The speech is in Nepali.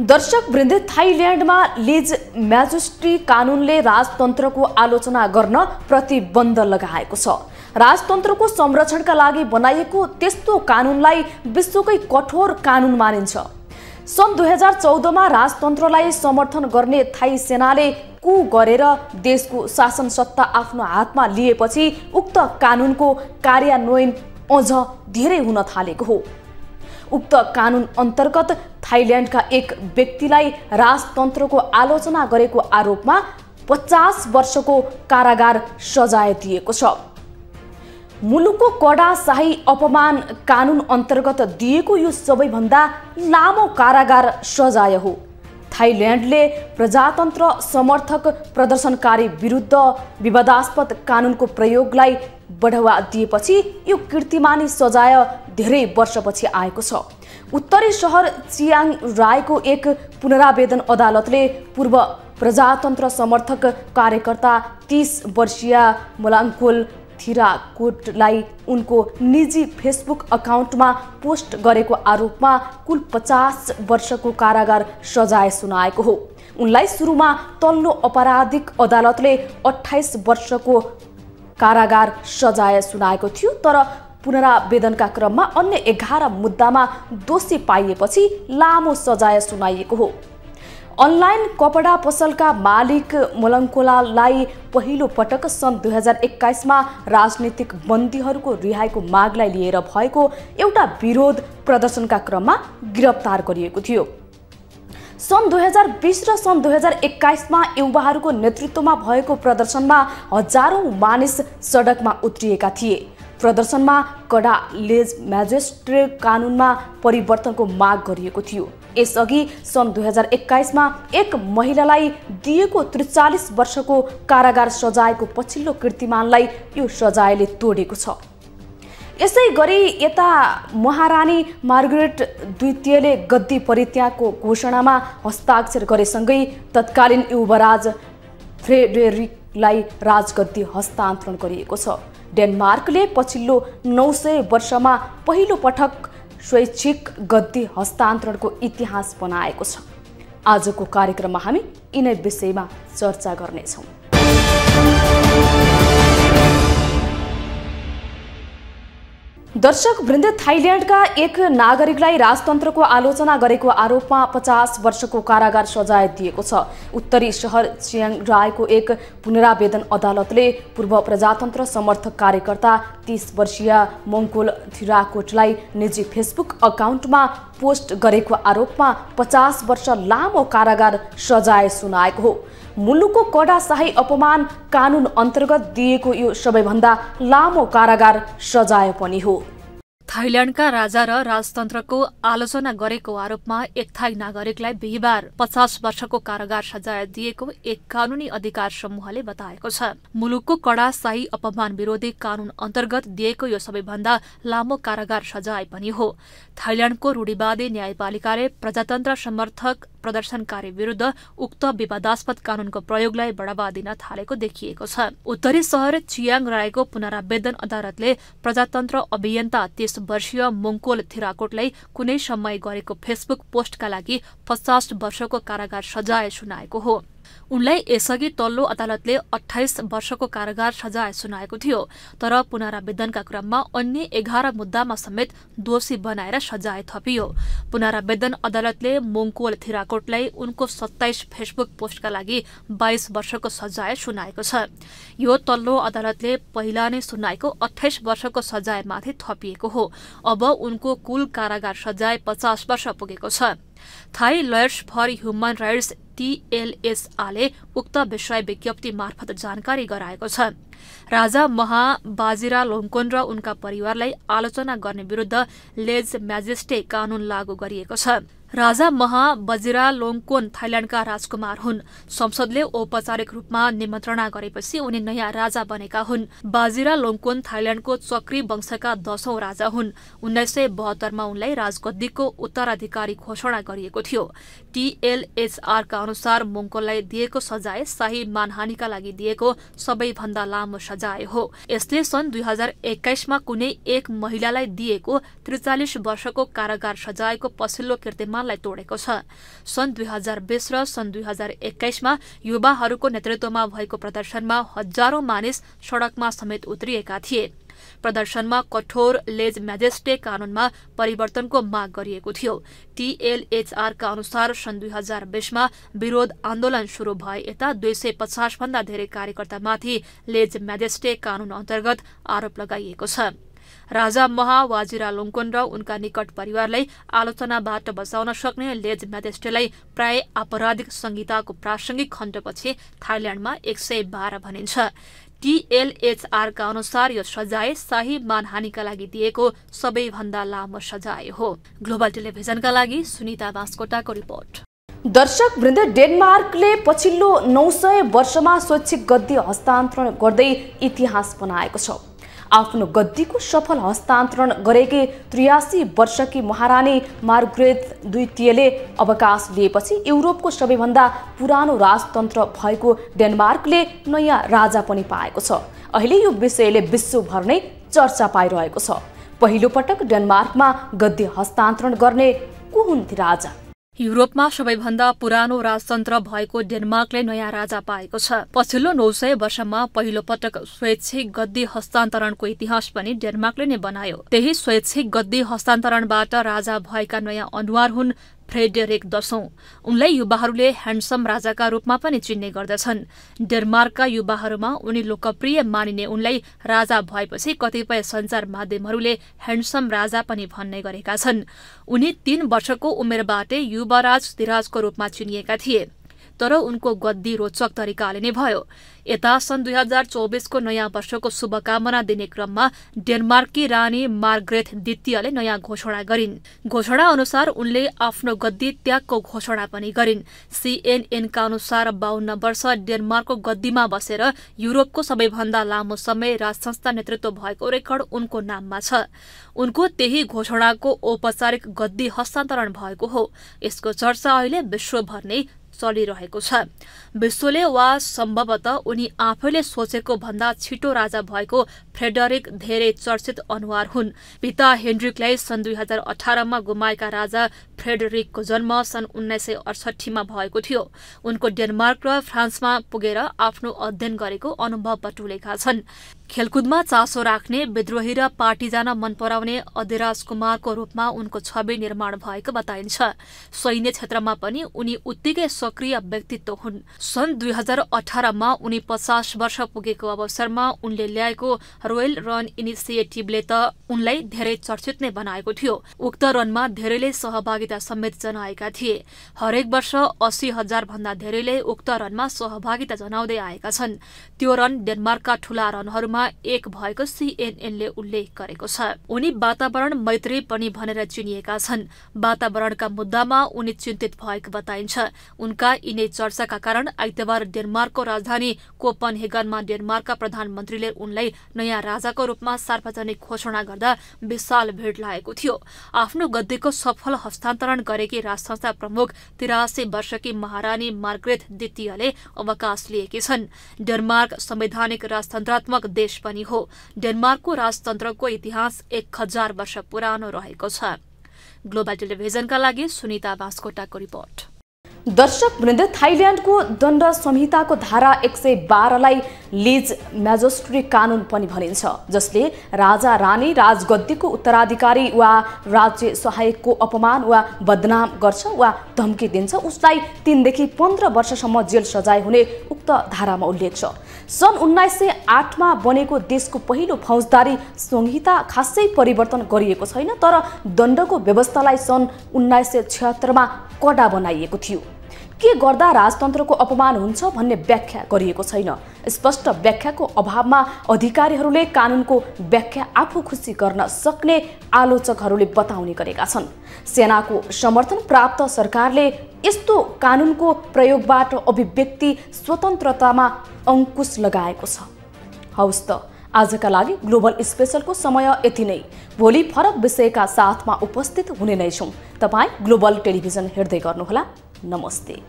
दर्शक वृन्द थाइल्यान्डमा लिज म्याजिस्ट्री कानुनले राजतन्त्रको आलोचना गर्न प्रतिबन्ध लगाएको छ राजतन्त्रको संरक्षणका लागि बनाइएको त्यस्तो कानुनलाई विश्वकै कठोर कानुन मानिन्छ सन् दुई हजार चौधमा राजतन्त्रलाई समर्थन गर्ने थाई सेनाले कु गरेर देशको शासन सत्ता आफ्नो हातमा लिएपछि उक्त कानुनको कार्यान्वयन अझ धेरै हुन थालेको हो उक्त कानुन अन्तर्गत थाइल्यान्डका एक व्यक्तिलाई राजतन्त्रको आलोचना गरेको आरोपमा पचास वर्षको कारागार सजाय दिएको छ मुलुकको कडा शाही अपमान कानुन अन्तर्गत दिएको यो सबैभन्दा लामो कारागार सजाय हो थाइल्यान्डले प्रजातन्त्र समर्थक प्रदर्शनकारी विरुद्ध विवादास्पद कानुनको प्रयोगलाई बढावा दिएपछि यो कीर्तिमानी सजाय धेरै वर्षपछि आएको छ उत्तरी सहर चियाङ रायको एक पुनरावेदन अदालतले पूर्व प्रजातन्त्र समर्थक कार्यकर्ता तिस वर्षीय मलाङ्कोल थिराकोटलाई उनको निजी फेसबुक अकाउन्टमा पोस्ट गरेको आरोपमा कुल पचास वर्षको कारागार सजाय सुनाएको हो उनलाई सुरुमा तल्लो अपराधिक अदालतले अठाइस वर्षको कारागार सजाय सुनाएको थियो तर पुनरावेदनका क्रममा अन्य एघार मुद्दामा दोषी पाइएपछि लामो सजाय सुनाइएको हो अनलाइन कपडा पसलका मालिक मलङ्कोलालाई पहिलो पटक सन् दुई हजार एक्काइसमा राजनीतिक बन्दीहरूको रिहाईको मागलाई लिएर भएको एउटा विरोध प्रदर्शनका क्रममा गिरफ्तार गरिएको थियो सन् दुई हजार बिस र सन् दुई हजार एक्काइसमा युवाहरूको नेतृत्वमा भएको प्रदर्शनमा हजारौँ मानिस सडकमा उत्रिएका थिए प्रदर्शनमा कडा लेज म्याजिस्ट्रेट कानुनमा परिवर्तनको माग गरिएको थियो यसअघि सन् दुई हजार एक्काइसमा एक महिलालाई दिएको त्रिचालिस वर्षको कारागार सजायको पछिल्लो कीर्तिमानलाई यो सजायले तोडेको छ यसै गरी यता महारानी मार्गरेट द्वितीयले गद्दी परित्यागको घोषणामा हस्ताक्षर गरेसँगै तत्कालीन युवराज फ्रेडेरिकलाई राजगद्दी हस्तान्तरण गरिएको छ डेनमार्कले पछिल्लो नौ सय वर्षमा पहिलो पटक स्वैच्छिक गद्दी हस्तान्तरणको इतिहास बनाएको छ आजको कार्यक्रममा हामी यिनै विषयमा चर्चा गर्नेछौँ दर्शक वृन्द थाइल्यान्डका एक नागरिकलाई राजतन्त्रको आलोचना गरेको आरोपमा पचास वर्षको कारागार सजाय दिएको छ उत्तरी सहर चियाङ रायको एक पुनरावेदन अदालतले पूर्व प्रजातन्त्र समर्थक कार्यकर्ता तिस वर्षीय मङ्गोल थिराकोटलाई निजी फेसबुक अकाउन्टमा पोस्ट गरेको आरोपमा पचास वर्ष लामो कारागार सजाय सुनाएको हो मुलुकको शाही अपमान कानुन अन्तर्गत दिएको यो सबैभन्दा लामो कारागार सजाय पनि हो थाइल्याण्डका राजा र राजतन्त्रको आलोचना गरेको आरोपमा एक थाई नागरिकलाई बिहिबार पचास वर्षको कारागार सजाय दिएको एक कानूनी अधिकार समूहले बताएको छ मुलुकको कड़ा शाही अपमान विरोधी कानून अन्तर्गत दिएको यो सबैभन्दा लामो कारागार सजाय पनि हो थाइल्याण्डको रूढिवादी न्यायपालिकाले प्रजातन्त्र समर्थक प्रदर्शनकारी विरूद्ध उक्त विवादास्पद कानूनको प्रयोगलाई बढावा दिन थालेको देखिएको छ उत्तरी सहर चियाङ राईको पुनरावेदन अदालतले प्रजातन्त्र अभियन्ता तीस वर्षीय मङ्कोल थिराकोटलाई कुनै समय गरेको फेसबुक पोस्टका लागि पचास वर्षको कारागार सजाय सुनाएको हो उनलाई यसअघि तल्लो अदालतले अठाइस वर्षको कारागार सजाय सुनाएको थियो तर पुनरावेदनका क्रममा अन्य एघार मुद्दामा समेत दोषी बनाएर सजाय थपियो पुनरावेदन अदालतले मोङकोल थिराकोटलाई उनको सत्ताइस फेसबुक पोस्टका लागि बाइस वर्षको सजाय सुनाएको छ यो तल्लो अदालतले पहिला नै सुनाएको अठाइस वर्षको सजायमाथि थपिएको हो अब उनको कुल कारागार सजाय पचास वर्ष पुगेको छ Thai lawyers for human rights टीएलएसआले उक्त विषय विज्ञप्ति मार्फत जानकारी गराएको छ राजा महा बाजिरा लोङकोन र उनका परिवारलाई आलोचना गर्ने विरूद्ध लेज म्याजिस्टे कानून लागू गरिएको छ राजा महा बजिरा लोङकोन थाइल्याण्डका राजकुमार हुन् संसदले औपचारिक रूपमा निमन्त्रणा गरेपछि उनी नयाँ राजा बनेका हुन् बाजिरा लोङकोन थाइल्याण्डको चक्री वंशका दशौं राजा हुन् उन्नाइस सय बहत्तरमा उनलाई राजगद्दीको उत्तराधिकारी घोषणा गरिएको थियो टीएलएचआरका अनुसार मोङ्कोललाई दिएको सजाय शाही मानहानिका लागि दिएको सबैभन्दा लामो सजाय हो यसले सन् दुई हजार एक्काइसमा कुनै एक महिलालाई दिएको त्रिचालिस वर्षको कारागार सजायको पछिल्लो कृत्यमा सम्मानलाई तोडेको छ सन् दुई हजार बिस र सन् दुई हजार एक्काइसमा युवाहरूको नेतृत्वमा भएको प्रदर्शनमा हजारौं मानिस सड़कमा समेत उत्रिएका थिए प्रदर्शनमा कठोर लेज म्याजेस्टे कानूनमा परिवर्तनको माग गरिएको थियो टिएलएचआरका अनुसार सन् दुई हजार बिसमा विरोध आन्दोलन सुरु भए यता दुई सय पचासभन्दा धेरै कार्यकर्तामाथि लेज म्याजेस्टे कानून अन्तर्गत आरोप लगाइएको छ राजा महा वाजिरा लोङकोन र उनका निकट परिवारलाई आलोचनाबाट बचाउन सक्ने लेज म्याथेस्टेलाई प्राय आपराधिक संहिताको प्रासङ्गिक खण्डपछि थाइल्याण्डमा एक सय बाह्र भनिन्छ टिएलएचआरका अनुसार यो सजाय शाही मानहानिका लागि दिएको सबैभन्दा लामो सजाय हो ग्लोबल टेलिभिजनका लागि सुनिता बास्कोटाको रिपोर्ट दर्शक वृन्द डेनमार्कले पछिल्लो नौ सय वर्षमा स्वैच्छिक गद्दी हस्तान्तरण गर्दै इतिहास बनाएको छ आफ्नो गद्दीको सफल हस्तान्तरण गरेकी त्रियासी वर्षकी महारानी मार्ग्रेथ द्वितीयले अवकाश लिएपछि युरोपको सबैभन्दा पुरानो राजतन्त्र भएको डेनमार्कले नयाँ राजा पनि पाएको छ अहिले यो विषयले विश्वभर नै चर्चा पाइरहेको छ पहिलोपटक डेनमार्कमा गद्दी हस्तान्तरण गर्ने को हुन्थे राजा युरोपमा सबैभन्दा पुरानो राजतन्त्र भएको डेनमार्कले नयाँ राजा पाएको छ पछिल्लो नौ सय वर्षमा पहिलो पटक स्वैच्छिक गद्दी हस्तान्तरणको इतिहास पनि डेनमार्कले नै बनायो त्यही स्वैच्छिक गद्दी हस्तान्तरणबाट राजा भएका नयाँ अनुहार हुन् फ्रेडरिक दशौं उनलाई युवाहरूले ह्यान्डसम राजाका रूपमा पनि चिन्ने गर्दछन् डेनमार्कका युवाहरूमा उनी लोकप्रिय मानिने उनलाई राजा भएपछि कतिपय सञ्चार माध्यमहरूले ह्यान्डसम राजा पनि भन्ने गरेका छन् उनी तीन वर्षको उमेरबाटै युवराज धिराजको रूपमा चिनिएका थिए तर उनको गद्दी रोचक तरिकाले नै भयो यता सन् दुई हजार चौबिसको नयाँ वर्षको शुभकामना दिने क्रममा डेनमार्की रानी मार्ग्रेथ द्वितीयले नयाँ घोषणा गरिन् घोषणा अनुसार उनले आफ्नो गद्दी त्यागको घोषणा पनि गरिन् सीएनएनका अनुसार बाहन्न वर्ष डेनमार्कको गद्दीमा बसेर युरोपको सबैभन्दा लामो समय राजसंस्था नेतृत्व भएको रेकर्ड उनको नाममा छ उनको त्यही घोषणाको औपचारिक गद्दी हस्तान्तरण भएको हो यसको चर्चा अहिले विश्वभर नै चलिरहेको छ विश्वले वा सम्भवतः उनी आफैले सोचेको भन्दा छिटो राजा भएको फ्रेडरिक धेरै चर्चित अनुहार हुन् पिता हेन्ड्रिकलाई सन् दुई हजार अठारमा गुमाएका राजा फ्रेडरिकको जन्म सन् उन्नाइस सय अडसठीमा भएको थियो उनको डेनमार्क र फ्रान्समा पुगेर आफ्नो अध्ययन गरेको अनुभव बटुलेका छन् खेलकुदमा चासो राख्ने विद्रोही र पार्टी जान मन पराउने अधिराज कुमारको रूपमा उनको छवि निर्माण भएको बताइन्छ सैन्य क्षेत्रमा पनि उनी उत्तिकै सक्रिय व्यक्तित्व हुन् सन् दुई हजार अठारमा उनी पचास वर्ष पुगेको अवसरमा उनले ल्याएको रोयल रन इनिसिएटिभले त उनलाई धेरै चर्चित नै बनाएको थियो उक्त रनमा धेरैले सहभागिता समेत जनाएका थिए हरेक वर्ष अस्सी हजार भन्दा धेरैले उक्त रनमा सहभागिता जनाउँदै आएका छन् त्यो रन डेनमार्कका ठूला रनहरूमा मध्येमा एक भएको सीएनएनले उल्लेख गरेको छ उनी वातावरण मैत्री पनि भनेर चिनिएका छन् वातावरणका मुद्दामा उनी चिन्तित भएको बताइन्छ उनका यिनै चर्चाका कारण आइतबार डेनमार्कको राजधानी कोपनहेगनमा डेनमार्कका प्रधानमन्त्रीले उनलाई नयाँ राजाको रूपमा सार्वजनिक घोषणा गर्दा विशाल भेट लागेको थियो आफ्नो गद्दीको सफल हस्तान्तरण गरेकी राजसंस्था प्रमुख तिरासी वर्षकी महारानी मार्ग्रेथ द्वितीयले अवकाश लिएकी छन् डेनमार्क संवैधानिक राजतन्त्रात्मक देश देश पनि हो डेनमार्कको राजतन्त्रको इतिहास एक हजार वर्ष पुरानो रहेको छ ग्लोबल टेलिभिजनका लागि सुनिता बास्कोटाको रिपोर्ट दर्शक वृन्द थाइल्याण्डको दण्ड संहिताको धारा एक सय बाह्रलाई लिज म्याजोस्ट्री कानुन पनि भनिन्छ जसले राजा रानी राजगद्दीको उत्तराधिकारी वा राज्य सहायकको अपमान वा बदनाम गर्छ वा धम्की दिन्छ उसलाई तिनदेखि पन्ध्र वर्षसम्म जेल सजाय हुने संयुक्त धारामा उल्लेख छ सन् उन्नाइस सय आठमा बनेको देशको पहिलो फौजदारी संहिता खासै परिवर्तन गरिएको छैन तर दण्डको व्यवस्थालाई सन् उन्नाइस सय छत्तरमा कडा बनाइएको थियो के गर्दा राजतन्त्रको अपमान हुन्छ भन्ने व्याख्या गरिएको छैन स्पष्ट व्याख्याको अभावमा अधिकारीहरूले कानुनको व्याख्या आफू खुसी गर्न सक्ने आलोचकहरूले बताउने गरेका छन् सेनाको समर्थन प्राप्त सरकारले यस्तो कानुनको प्रयोगबाट अभिव्यक्ति स्वतन्त्रतामा अङ्कुश लगाएको छ हवस् त आजका लागि ग्लोबल स्पेसलको समय यति नै भोलि फरक विषयका साथमा उपस्थित हुने नै छौँ तपाईँ ग्लोबल टेलिभिजन हेर्दै गर्नुहोला नमस्ते